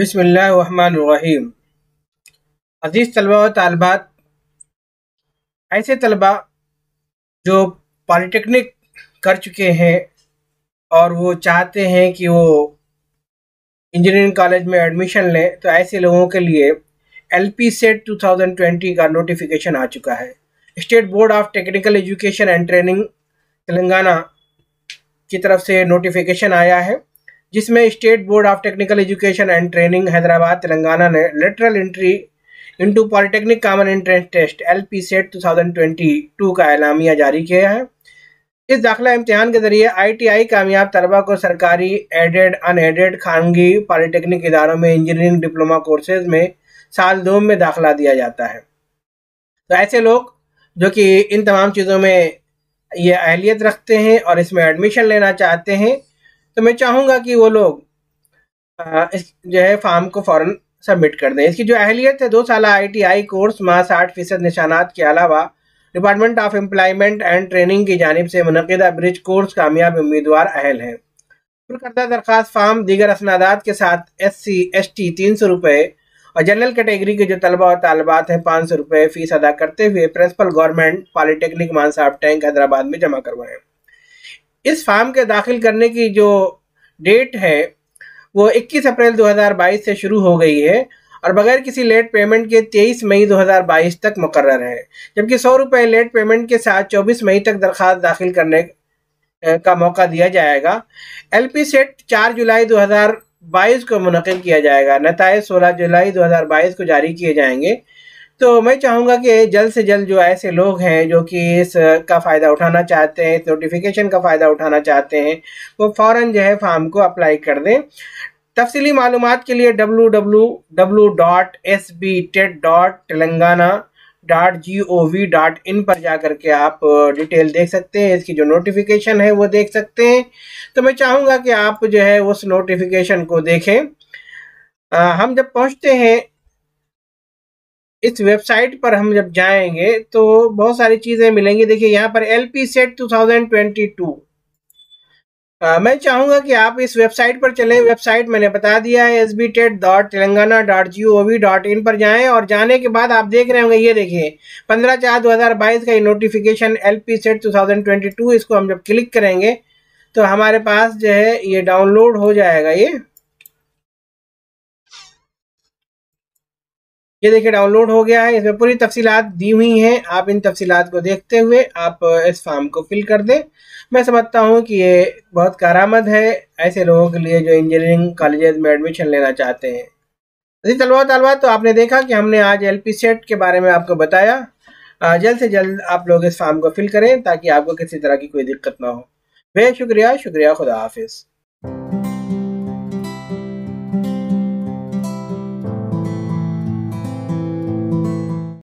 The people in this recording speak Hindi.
बसमीम अज़ीज़ तलबा व तालबात ऐसे तलबा जो पॉलिटेक्निक कर चुके हैं और वो चाहते हैं कि वो इंजीनियरिंग कॉलेज में एडमिशन लें तो ऐसे लोगों के लिए L P set two thousand twenty का नोटिफिकेशन आ चुका है state board of technical education and training Telangana की तरफ से नोटिफिकेशन आया है जिसमें state board of technical education and training Hyderabad Telangana ने lateral entry into polytechnic common entrance test L P set two thousand twenty two का एलामिया जारी किया है इस दाखिला इम्तहान के जरिए आईटीआई कामयाब तलबा को सरकारी एडेड अनएडेड खानगी पॉलिटेक्निक इदारों में इंजीनियरिंग डिप्लोमा कोर्सेज में साल दो में दाखिला दिया जाता है तो ऐसे लोग जो कि इन तमाम चीज़ों में ये अहलियत रखते हैं और इसमें एडमिशन लेना चाहते हैं तो मैं चाहूँगा कि वो लोग इस जो है फॉर्म को फॉरन सबमिट कर दें इसकी जो अहलियत है दो साल आईटीआई कोर्स माह साठ फीसद निशानात के अलावा department of employment and training की जानब से मनदा ब्रिज कोर्स कामयाब उम्मीदवार अहल है पुरकर्दा दरख्वास्त फार्म दीगर असनादात के साथ एस सी एस टी तीन सौ रुपये और जनरल कैटेगरी के जो तलबा और तलबात हैं पाँच सौ रुपये फ़ीस अदा करते हुए प्रिंसिपल गवर्नमेंट पॉलीटेक्निक साहब टैंक हैदराबाद में जमा करवाएं इस फार्म के दाखिल करने की जो डेट है वो 21 अप्रैल 2022 से शुरू हो गई है और बगैर किसी लेट पेमेंट के 23 मई 2022 तक मुकर है जबकि सौ रुपये लेट पेमेंट के साथ 24 मई तक दरख्वास्त दाखिल करने का मौका दिया जाएगा एल पी सेट चार जुलाई 2022 को मुनद किया जाएगा नतज 16 जुलाई 2022 को जारी किए जाएंगे तो मैं चाहूँगा कि जल्द से जल्द जो ऐसे लोग हैं जो कि इस का फ़ायदा उठाना चाहते हैं इस नोटिफिकेशन का फ़ायदा उठाना चाहते हैं वो फ़ौर जो है फार्म को अप्लाई कर दें तफसली मालूम के लिए W W W dot S B TET dot Telangana dot G O V dot in पर जा कर के आप डिटेल देख सकते हैं इसकी जो नोटिफिकेशन है वो देख सकते हैं तो मैं चाहूँगा कि आप जो है उस नोटिफिकेशन को देखें आ, हम जब पहुँचते हैं इस वेबसाइट पर हम जब जाएंगे तो बहुत सारी चीज़ें मिलेंगी देखिए यहाँ पर एल पी सेट टू मैं चाहूँगा कि आप इस वेबसाइट पर चलें वेबसाइट मैंने बता दिया है S B TET dot Telangana dot G O V dot in पर जाएँ और जाने के बाद आप देख रहे होंगे ये देखिए पंद्रह चार दो हज़ार बाईस का ये notification L P set two thousand twenty two इसको हम जब क्लिक करेंगे तो हमारे पास जो है ये डाउनलोड हो जाएगा ये ये देखिए डाउनलोड हो गया है इसमें पूरी तफसीत दी हुई हैं आप इन तफसीलात को देखते हुए आप इस फॉर्म को फिल कर दें मैं समझता हूँ कि ये बहुत कारामद है ऐसे लोगों के लिए जो इंजीनियरिंग कॉलेज में एडमिशन लेना चाहते हैं जी तलवा तलवा तो आपने देखा कि हमने आज एल सेट के बारे में आपको बताया जल्द से जल्द आप लोग इस फॉर्म को फिल करें ताकि आपको किसी तरह की कोई दिक्कत ना हो बेहद शुक्रिया शुक्रिया खुदा हाफिज़